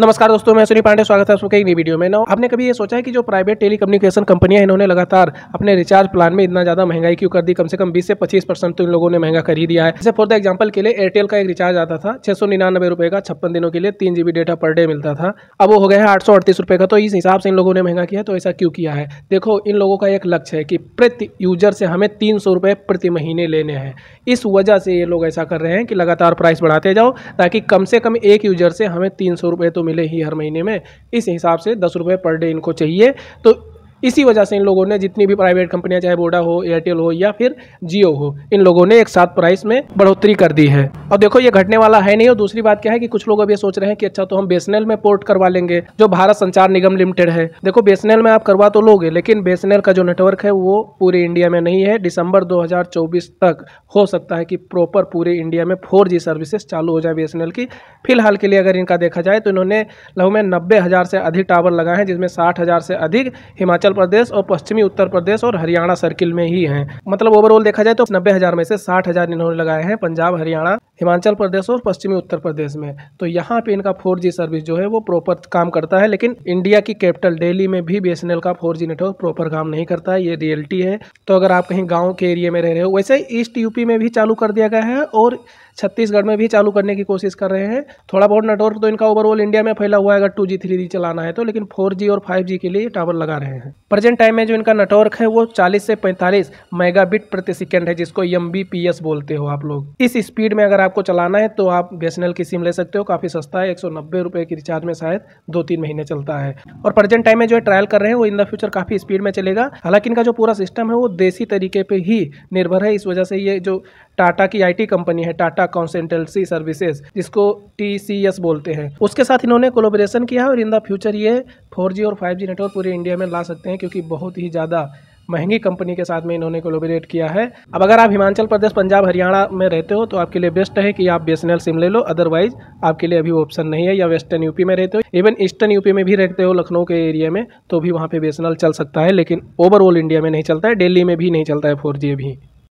नमस्कार दोस्तों मैं सुनी पांडे स्वागत है आपको एक नई वीडियो में ना आपने कभी ये सोचा है कि जो प्राइवेट कम्युनिकेशन कंपनियां इन्होंने लगातार अपने रिचार्ज प्लान में इतना ज्यादा महंगाई क्यों कर दी कम से कम 20 से 25 परसेंट तो इन लोगों ने महंगा कर ही दिया है जैसे फॉर द एग्जाम्पल के लिए एयरटेल का एक रिचार्ज आता था छह सौ रुपये का छप्पन दिनों के लिए तीन जीबी डेटा पर डे मिलता था अब वो हो गया है आठ सौ अड़तीस रुपये का तो इस हिसाब से इन लोगों ने महंगा किया तो ऐसा क्यों किया है देखो इन लोगों का एक लक्ष्य है कि प्रति यूजर से हमें तीन सौ रुपये प्रति महीने लेने हैं इस वजह से ये लोग ऐसा कर रहे हैं कि लगातार प्राइस बढ़ाते जाओ ताकि कम से कम एक यूजर से हमें तीन सौ रुपये तो मिले ही हर महीने में इस हिसाब से दस रुपये पर डे इनको चाहिए तो इसी वजह से इन लोगों ने जितनी भी प्राइवेट कंपनियां चाहे वोडा हो एयरटेल हो या फिर जियो हो इन लोगों ने एक साथ प्राइस में बढ़ोतरी कर दी है और देखो ये घटने वाला है नहीं और दूसरी बात क्या है कि कुछ लोग अभी सोच रहे हैं कि अच्छा तो हम बेसनेल में पोर्ट करवा लेंगे जो भारत संचार निगम लिमिटेड है देखो बेसनेल में आप करवा तो लोगे लेकिन बेसनेल का जो नेटवर्क है वो पूरे इंडिया में नहीं है दिसंबर दो तक हो सकता है कि प्रॉपर पूरे इंडिया में फोर सर्विसेज चालू हो जाए बीएसएनएल की फिलहाल के लिए अगर इनका देखा जाए तो इन्होंने लगभग में नब्बे से अधिक टावर लगाए हैं जिसमें साठ से अधिक हिमाचल हिमाचल प्रदेश और पश्चिमी उत्तर प्रदेश और हरियाणा सर्किल में ही हैं मतलब ओवरऑल देखा जाए तो नब्बे हजार में से साठ हजार इन्होंने लगाए हैं पंजाब हरियाणा हिमाचल प्रदेश और पश्चिमी उत्तर प्रदेश में तो यहाँ पे इनका फोर सर्विस जो है वो प्रॉपर काम करता है लेकिन इंडिया की कैपिटल दिल्ली में भी बी का फोर नेटवर्क प्रॉपर काम नहीं करता है ये रियलिटी है तो अगर आप कहीं गाँव के एरिए में रह रहे हो वैसे ईस्ट यूपी में भी चालू कर दिया गया है और छत्तीसगढ़ में भी चालू करने की कोशिश कर रहे हैं थोड़ा बहुत नेटवर्क तो इनका ओवरऑल इंडिया में फैला हुआ है अगर टू जी थ्री जी चलाना है तो लेकिन फोर जी और फाइव जी के लिए टावर लगा रहे हैं प्रेजेंट टाइम में जो इनका नेटवर्क है वो 40 से 45 मेगाबिट प्रति सेकेंड है जिसको एम बोलते हो आप लोग इस स्पीड में अगर आपको चलाना है तो आप बी की सिम ले सकते हो काफ़ी सस्ता है एक सौ की रिचार्ज में शायद दो तीन महीने चलता है और प्रेजेंट टाइम में जो है ट्रायल कर रहे हैं वो इन द फ्यूचर काफ़ी स्पीड में चलेगा हालांकि इनका जो पूरा सिस्टम है वो देसी तरीके पर ही निर्भर है इस वजह से ये जो टाटा की आईटी कंपनी है टाटा कॉन्सेंटेंसी सर्विसेज जिसको टीसीएस बोलते हैं उसके साथ इन्होंने कोलोबरेशन किया है और इन द फ्यूचर ये 4G और 5G नेटवर्क पूरे इंडिया में ला सकते हैं क्योंकि बहुत ही ज़्यादा महंगी कंपनी के साथ में इन्होंने कोलोबरेट किया है अब अगर आप हिमाचल प्रदेश पंजाब हरियाणा में रहते हो तो आपके लिए बेस्ट है कि आप बी सिम ले लो अदरवाइज आपके लिए अभी ऑप्शन नहीं है या वेस्टर्न यूपी में रहते हो इवन ईस्टर्न यूपी में भी रहते हो लखनऊ के एरिया में तो भी वहाँ पर बी चल सकता है लेकिन ओवरऑल इंडिया में नहीं चलता है डेली में भी नहीं चलता है फोर अभी